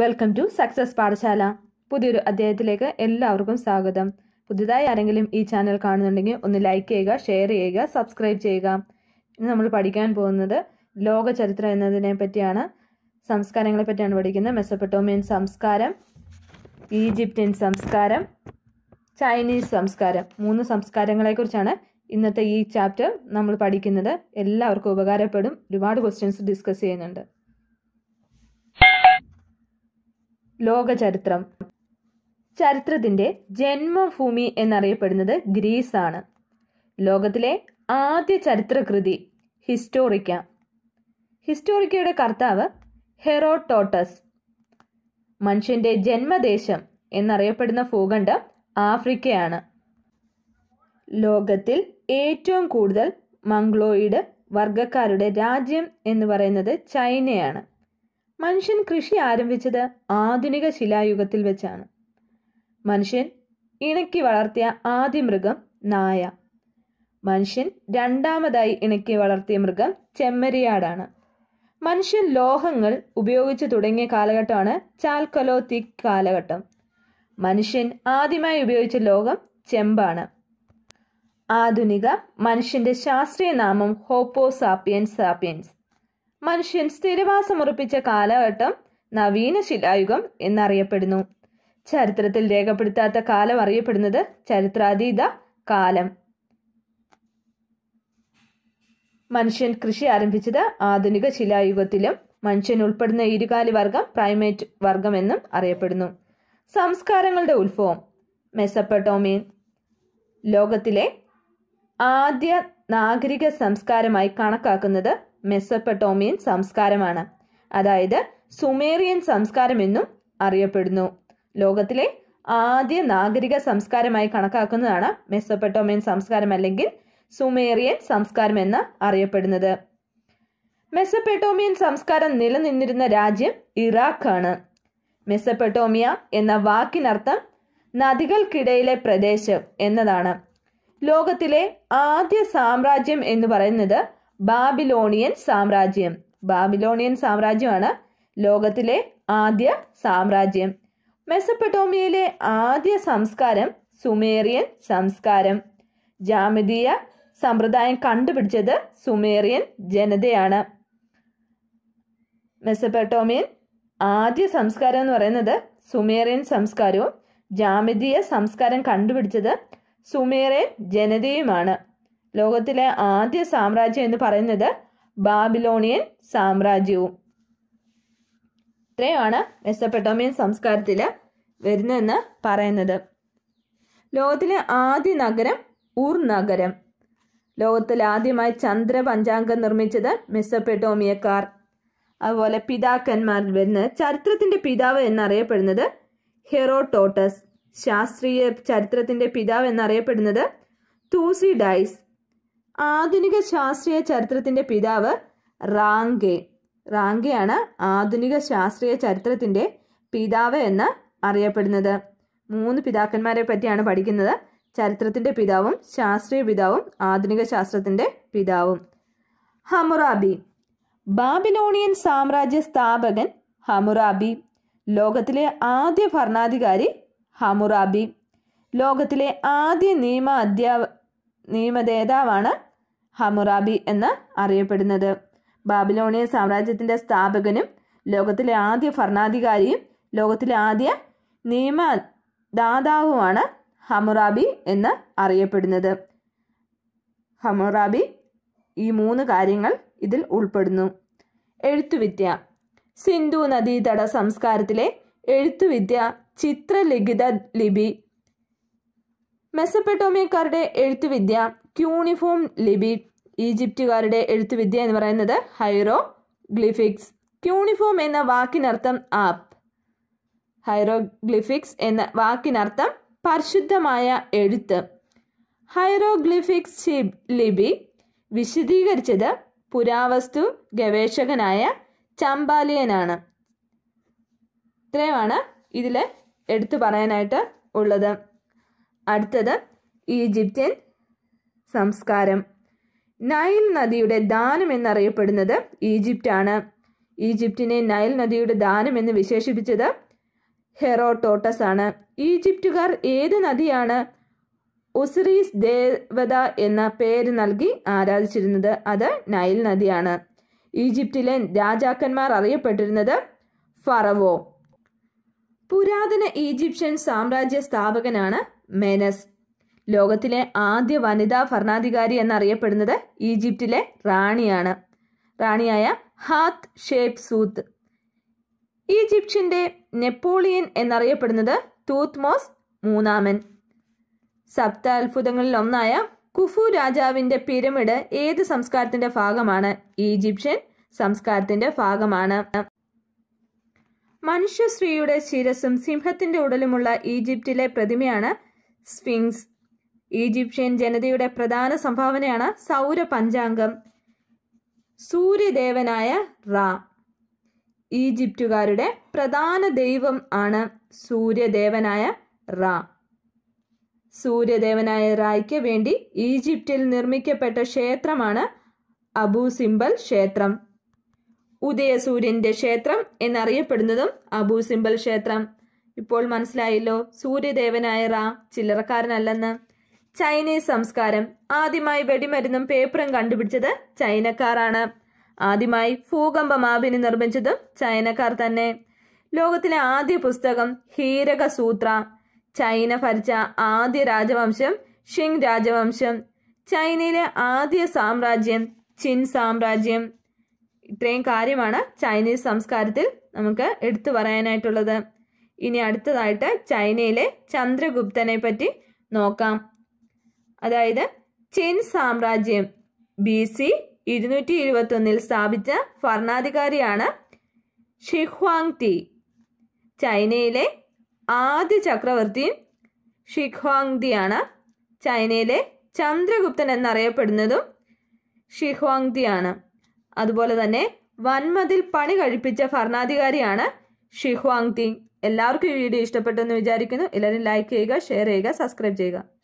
welcome to success പാഠശാല പുതിയൊരു അധ്യായത്തിലേക്ക് എല്ലാവർക്കും സ്വാഗതം പുതുതായി ആരെങ്കിലും ഈ ചാനൽ കാണുന്നുണ്ടെങ്കിൽ ഒന്ന് ലൈക്ക് ചെയ്യുക ഷെയർ ചെയ്യുക സബ്സ്ക്രൈബ് ചെയ്യുക ഇന്ന് നമ്മൾ പഠിക്കാൻ പോകുന്നത് ലോക ചരിത്രം എന്നതിനെ പറ്റിയാണ് സംസ്കാരങ്ങളെ പറ്റിയാണ് പഠിക്കുന്നത് മെസ്സപ്പെട്ടോമിയൻ സംസ്കാരം ഈജിപ്ത്യൻ സംസ്കാരം ചൈനീസ് സംസ്കാരം മൂന്ന് സംസ്കാരങ്ങളെക്കുറിച്ചാണ് ഇന്നത്തെ ഈ ചാപ്റ്റർ നമ്മൾ പഠിക്കുന്നത് എല്ലാവർക്കും ഉപകാരപ്പെടും ഒരുപാട് ക്വസ്റ്റ്യൻസ് ഡിസ്കസ് ചെയ്യുന്നുണ്ട് ലോകചരിത്രം ചരിത്രത്തിന്റെ ജന്മഭൂമി എന്നറിയപ്പെടുന്നത് ഗ്രീസ് ആണ് ലോകത്തിലെ ആദ്യ ചരിത്രകൃതി ഹിസ്റ്റോറിക്ക ഹിസ്റ്റോറിക്കയുടെ കർത്താവ് ഹെറോട്ടോട്ടസ് മനുഷ്യന്റെ ജന്മദേശം എന്നറിയപ്പെടുന്ന ഭൂഖണ്ഡം ആഫ്രിക്കയാണ് ലോകത്തിൽ ഏറ്റവും കൂടുതൽ മംഗ്ലോയിഡ് വർഗക്കാരുടെ രാജ്യം എന്ന് പറയുന്നത് ചൈനയാണ് മനുഷ്യൻ കൃഷി ആരംഭിച്ചത് ആധുനിക ശിലായുഗത്തിൽ വെച്ചാണ് മനുഷ്യൻ ഇണക്കി വളർത്തിയ ആദ്യ മൃഗം നായ മനുഷ്യൻ രണ്ടാമതായി ഇണക്കി വളർത്തിയ മൃഗം ചെമ്മരിയാടാണ് മനുഷ്യൻ ലോഹങ്ങൾ ഉപയോഗിച്ച് തുടങ്ങിയ കാലഘട്ടമാണ് ചാൽക്കലോത്തിക് കാലഘട്ടം മനുഷ്യൻ ആദ്യമായി ഉപയോഗിച്ച ലോഹം ചെമ്പാണ് ആധുനിക മനുഷ്യന്റെ ശാസ്ത്രീയ നാമം ഹോപ്പോ സാപ്പിയൻസ് സാപ്പിയൻസ് മനുഷ്യൻ സ്ഥിരവാസമുറപ്പിച്ച കാലഘട്ടം നവീന ശിലായുഗം എന്നറിയപ്പെടുന്നു ചരിത്രത്തിൽ രേഖപ്പെടുത്താത്ത കാലം അറിയപ്പെടുന്നത് ചരിത്രാതീത കാലം മനുഷ്യൻ കൃഷി ആരംഭിച്ചത് ആധുനിക ശിലായുഗത്തിലും മനുഷ്യൻ ഉൾപ്പെടുന്ന ഇരുകാലി വർഗം പ്രൈമേറ്റ് വർഗം എന്നും അറിയപ്പെടുന്നു സംസ്കാരങ്ങളുടെ ഉത്ഭവം മെസപ്പട്ടോമിയൻ ലോകത്തിലെ ആദ്യ നാഗരിക സംസ്കാരമായി കണക്കാക്കുന്നത് മെസ്സപ്പട്ടോമിയൻ സംസ്കാരമാണ് അതായത് സുമേറിയൻ സംസ്കാരം എന്നും അറിയപ്പെടുന്നു ലോകത്തിലെ ആദ്യ നാഗരിക സംസ്കാരമായി കണക്കാക്കുന്നതാണ് മെസ്സപ്പട്ടോമിയൻ സംസ്കാരം അല്ലെങ്കിൽ സുമേറിയൻ സംസ്കാരം എന്ന് അറിയപ്പെടുന്നത് മെസ്സപ്പെട്ടോമിയൻ സംസ്കാരം നിലനിന്നിരുന്ന രാജ്യം ഇറാഖാണ് മെസ്സപ്പെട്ടോമിയ എന്ന വാക്കിനർത്ഥം നദികൾക്കിടയിലെ പ്രദേശം എന്നതാണ് ലോകത്തിലെ ആദ്യ സാമ്രാജ്യം എന്ന് പറയുന്നത് ബാബിലോണിയൻ സാമ്രാജ്യം ബാബിലോണിയൻ സാമ്രാജ്യമാണ് ലോകത്തിലെ ആദ്യ സാമ്രാജ്യം മെസ്സപ്പട്ടോമിയയിലെ ആദ്യ സംസ്കാരം സുമേറിയൻ സംസ്കാരം ജാമിതീയ സമ്പ്രദായം കണ്ടുപിടിച്ചത് സുമേറിയൻ ജനതയാണ് മെസ്സപ്പട്ടോമിയൻ ആദ്യ സംസ്കാരം എന്ന് പറയുന്നത് സുമേറിയൻ സംസ്കാരവും ജാമിതീയ സംസ്കാരം കണ്ടുപിടിച്ചത് സുമേറിയൻ ജനതയുമാണ് ലോകത്തിലെ ആദ്യ സാമ്രാജ്യം എന്ന് പറയുന്നത് ബാബിലോണിയൻ സാമ്രാജ്യവും ഇത്രയുമാണ് മെസ്സപ്പെട്ടോമിയൻ സംസ്കാരത്തിൽ വരുന്നതെന്ന് പറയുന്നത് ലോകത്തിലെ ആദ്യ നഗരം ഊർ നഗരം ലോകത്തിൽ ആദ്യമായി ചന്ദ്ര പഞ്ചാംഗം നിർമ്മിച്ചത് മെസ്സപ്പെട്ടോമിയക്കാർ അതുപോലെ പിതാക്കന്മാരിൽ വരുന്നത് ചരിത്രത്തിൻ്റെ പിതാവ് എന്നറിയപ്പെടുന്നത് ഹെറോടോട്ടസ് ശാസ്ത്രീയ ചരിത്രത്തിൻ്റെ പിതാവ് എന്നറിയപ്പെടുന്നത് ഡൈസ് ആധുനിക ശാസ്ത്രീയ ചരിത്രത്തിന്റെ പിതാവ് റാങ്കെ റാങ്കെയാണ് ആധുനിക ശാസ്ത്രീയ ചരിത്രത്തിന്റെ പിതാവ് എന്ന് അറിയപ്പെടുന്നത് മൂന്ന് പിതാക്കന്മാരെ പറ്റിയാണ് പഠിക്കുന്നത് ചരിത്രത്തിന്റെ പിതാവും ശാസ്ത്രീയ പിതാവും ആധുനിക ശാസ്ത്രത്തിന്റെ പിതാവും ഹമുറാബി ബാബിലോണിയൻ സാമ്രാജ്യ സ്ഥാപകൻ ഹമുറാബി ലോകത്തിലെ ആദ്യ ഭരണാധികാരി ഹമുറാബി ലോകത്തിലെ ആദ്യ നിയമ അധ്യാപ നിയമദേതാവാണ് ഹമുറാബി എന്ന് അറിയപ്പെടുന്നത് ബാബിലോണിയൻ സാമ്രാജ്യത്തിൻ്റെ സ്ഥാപകനും ലോകത്തിലെ ആദ്യ ഭരണാധികാരിയും ലോകത്തിലെ ആദ്യ നിയമദാതാവുമാണ് ഹമുറാബി എന്ന് അറിയപ്പെടുന്നത് ഹമുറാബി ഈ മൂന്ന് കാര്യങ്ങൾ ഇതിൽ ഉൾപ്പെടുന്നു എഴുത്തുവിദ്യ സിന്ധു നദീതട സംസ്കാരത്തിലെ എഴുത്തുവിദ്യ ചിത്രലിഖിത ലിപി മെസ്സപ്പെട്ടോമിയക്കാരുടെ എഴുത്തുവിദ്യ ക്യൂണിഫോം ലിപി ഈജിപ്തുകാരുടെ എഴുത്തുവിദ്യ എന്ന് പറയുന്നത് ഹൈറോ ഗ്ലിഫിക്സ് ക്യൂണിഫോം എന്ന വാക്കിനർത്ഥം ആപ്പ് ഹൈറോഗ്ലിഫിക്സ് എന്ന വാക്കിനർത്ഥം പരിശുദ്ധമായ എഴുത്ത് ഹൈറോഗ്ലിഫിക്സ് ലിപി വിശദീകരിച്ചത് പുരാവസ്തു ഗവേഷകനായ ചമ്പാലിയനാണ് ഇത്രയുമാണ് ഇതിൽ എടുത്തു പറയാനായിട്ട് ഉള്ളത് അടുത്തത് ഈജിപ്ത്യൻ സംസ്കാരം നൈൽ നദിയുടെ ദാനം എന്നറിയപ്പെടുന്നത് ഈജിപ്റ്റാണ് ഈജിപ്റ്റിനെ നൈൽ നദിയുടെ ദാനം എന്ന് വിശേഷിപ്പിച്ചത് ഹെറോട്ടോട്ടസ് ആണ് ഈജിപ്റ്റുകാർ ഏത് നദിയാണ് ഒസിറീസ് ദേവത എന്ന പേര് നൽകി ആരാധിച്ചിരുന്നത് അത് നൈൽ നദിയാണ് ഈജിപ്റ്റിലെ രാജാക്കന്മാർ അറിയപ്പെട്ടിരുന്നത് ഫറവോ പുരാതന ഈജിപ്ഷ്യൻ സാമ്രാജ്യ സ്ഥാപകനാണ് മെനസ് ലോകത്തിലെ ആദ്യ വനിതാ ഭരണാധികാരി എന്നറിയപ്പെടുന്നത് ഈജിപ്തിലെ റാണിയാണ് റാണിയായ ഹാത്ത് ഷേപ്പ് സൂത്ത് ഈജിപ്ഷ്യന്റെ നെപ്പോളിയൻ എന്നറിയപ്പെടുന്നത് തൂത്മോസ് മൂന്നാമൻ സപ്ത അത്ഭുതങ്ങളിൽ ഒന്നായ കുഫു രാജാവിന്റെ പിരമിഡ് ഏത് സംസ്കാരത്തിന്റെ ഭാഗമാണ് ഈജിപ്ഷ്യൻ സംസ്കാരത്തിന്റെ ഭാഗമാണ് മനുഷ്യശ്രീയുടെ ശിരസും സിംഹത്തിന്റെ ഉടലുമുള്ള ഈജിപ്തിലെ പ്രതിമയാണ് സ്ഫിങ്സ് ഈജിപ്ഷ്യൻ ജനതയുടെ പ്രധാന സംഭാവനയാണ് സൗര പഞ്ചാംഗം സൂര്യദേവനായ റാ ഈജിപ്തുകാരുടെ പ്രധാന ദൈവം ആണ് സൂര്യദേവനായ റാ സൂര്യദേവനായ റായ്ക്ക് വേണ്ടി ഈജിപ്തിൽ നിർമ്മിക്കപ്പെട്ട ക്ഷേത്രമാണ് അബു സിംബൽ ക്ഷേത്രം ഉദയസൂര്യന്റെ ക്ഷേത്രം എന്നറിയപ്പെടുന്നതും അബു സിംബൽ ക്ഷേത്രം ഇപ്പോൾ മനസ്സിലായല്ലോ സൂര്യദേവനായ റാ ചില്ലറക്കാരനല്ലെന്ന് ചൈനീസ് സംസ്കാരം ആദ്യമായി വെടിമരുന്നും പേപ്പറും കണ്ടുപിടിച്ചത് ചൈനക്കാരാണ് ആദ്യമായി ഭൂകമ്പമാപിനി നിർമ്മിച്ചതും ചൈനക്കാർ തന്നെ ലോകത്തിലെ ആദ്യ പുസ്തകം ഹീരക സൂത്ര ചൈന ഭരിച്ച ആദ്യ രാജവംശം ഷിങ് രാജവംശം ചൈനയിലെ ആദ്യ സാമ്രാജ്യം ചിൻ സാമ്രാജ്യം ഇത്രയും കാര്യമാണ് ചൈനീസ് സംസ്കാരത്തിൽ നമുക്ക് എടുത്തു പറയാനായിട്ടുള്ളത് ഇനി അടുത്തതായിട്ട് ചൈനയിലെ ചന്ദ്രഗുപ്തനെ പറ്റി നോക്കാം അതായത് ചെൻ സാമ്രാജ്യം ബി സി ഇരുന്നൂറ്റി എഴുപത്തൊന്നിൽ സ്ഥാപിച്ച ഭരണാധികാരിയാണ് ഷിഹ്വാങ് തി ചൈനയിലെ ആദ്യ ചക്രവർത്തി ഷിഹ്വാങ് ആണ് ചൈനയിലെ ചന്ദ്രഗുപ്തൻ എന്നറിയപ്പെടുന്നതും ഷിഹ്വാങ് ആണ് അതുപോലെ തന്നെ വൻമതിൽ പണി കഴിപ്പിച്ച ഭരണാധികാരിയാണ് ഷിഹ്വാങ് തി എല്ലാവർക്കും ഈ വീഡിയോ ഇഷ്ടപ്പെട്ടെന്ന് വിചാരിക്കുന്നു എല്ലാവരും ലൈക്ക് ചെയ്യുക ഷെയർ ചെയ്യുക സബ്സ്ക്രൈബ് ചെയ്യുക